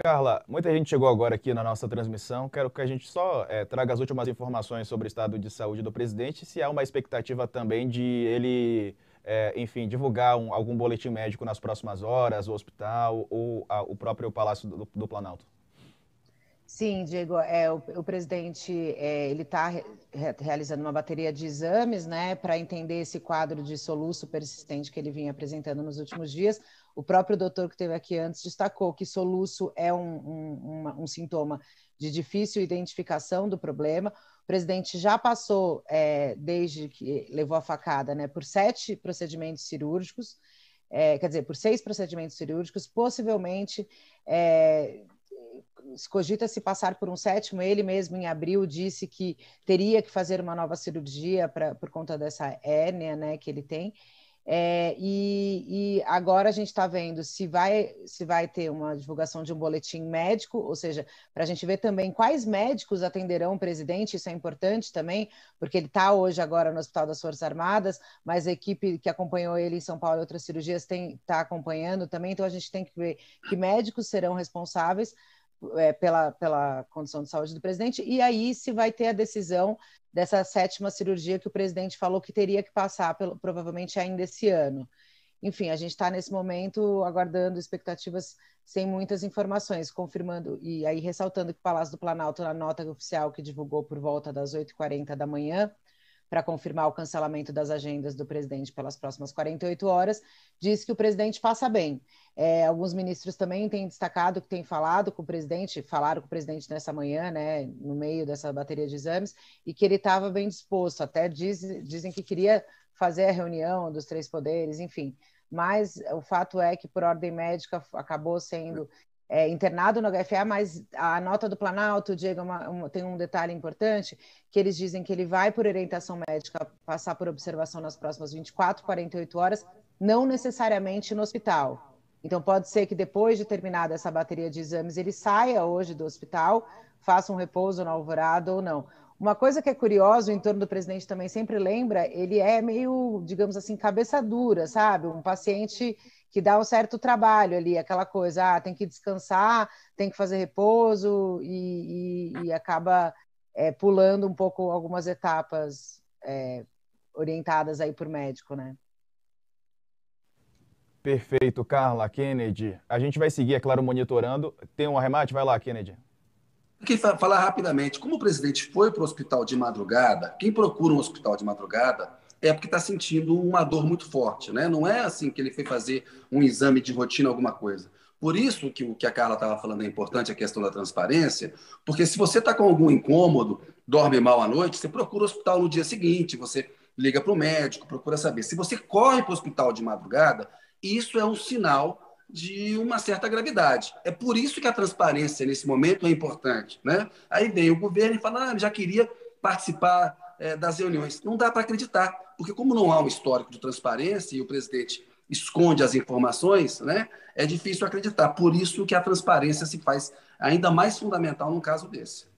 Carla, muita gente chegou agora aqui na nossa transmissão. Quero que a gente só é, traga as últimas informações sobre o estado de saúde do presidente, se há uma expectativa também de ele, é, enfim, divulgar um, algum boletim médico nas próximas horas, o hospital ou a, o próprio Palácio do, do Planalto. Sim, Diego, é, o, o presidente é, ele está re, realizando uma bateria de exames, né, para entender esse quadro de soluço persistente que ele vinha apresentando nos últimos dias. O próprio doutor que esteve aqui antes destacou que soluço é um, um, uma, um sintoma de difícil identificação do problema. O presidente já passou, é, desde que levou a facada, né, por sete procedimentos cirúrgicos, é, quer dizer, por seis procedimentos cirúrgicos, possivelmente. É, cogita se passar por um sétimo. Ele mesmo, em abril, disse que teria que fazer uma nova cirurgia pra, por conta dessa hérnia né, que ele tem. É, e, e, agora a gente está vendo se vai, se vai ter uma divulgação de um boletim médico, ou seja, para a gente ver também quais médicos atenderão o presidente, isso é importante também, porque ele está hoje agora no Hospital das Forças Armadas, mas a equipe que acompanhou ele em São Paulo e outras cirurgias está acompanhando também, então a gente tem que ver que médicos serão responsáveis é, pela, pela condição de saúde do presidente, e aí se vai ter a decisão dessa sétima cirurgia que o presidente falou que teria que passar, pelo, provavelmente ainda esse ano. Enfim, a gente está nesse momento aguardando expectativas sem muitas informações, confirmando e aí ressaltando que o Palácio do Planalto, na nota oficial que divulgou por volta das 8h40 da manhã, para confirmar o cancelamento das agendas do presidente pelas próximas 48 horas, diz que o presidente passa bem. É, alguns ministros também têm destacado que têm falado com o presidente, falaram com o presidente nessa manhã, né, no meio dessa bateria de exames, e que ele estava bem disposto. Até diz, dizem que queria fazer a reunião dos três poderes, enfim. Mas o fato é que, por ordem médica, acabou sendo é, internado no HFA, mas a nota do Planalto, Diego, é uma, tem um detalhe importante, que eles dizem que ele vai, por orientação médica, passar por observação nas próximas 24, 48 horas, não necessariamente no hospital. Então, pode ser que depois de terminada essa bateria de exames, ele saia hoje do hospital, faça um repouso no alvorado ou não. Uma coisa que é curiosa, o entorno do presidente também sempre lembra, ele é meio, digamos assim, cabeça dura, sabe? Um paciente que dá um certo trabalho ali, aquela coisa, ah, tem que descansar, tem que fazer repouso e, e, e acaba é, pulando um pouco algumas etapas é, orientadas aí por médico, né? Perfeito, Carla, Kennedy. A gente vai seguir, é claro, monitorando. Tem um arremate? Vai lá, Kennedy. Quem falar rapidamente, como o presidente foi para o hospital de madrugada, quem procura um hospital de madrugada é porque está sentindo uma dor muito forte, né? Não é assim que ele foi fazer um exame de rotina, alguma coisa. Por isso que o que a Carla estava falando é importante, a questão da transparência, porque se você está com algum incômodo, dorme mal à noite, você procura o hospital no dia seguinte, você liga para o médico, procura saber. Se você corre para o hospital de madrugada, isso é um sinal de uma certa gravidade. É por isso que a transparência nesse momento é importante. Né? Aí vem o governo e fala: ah, já queria participar é, das reuniões. Não dá para acreditar, porque, como não há um histórico de transparência e o presidente esconde as informações, né, é difícil acreditar. Por isso que a transparência se faz ainda mais fundamental num caso desse.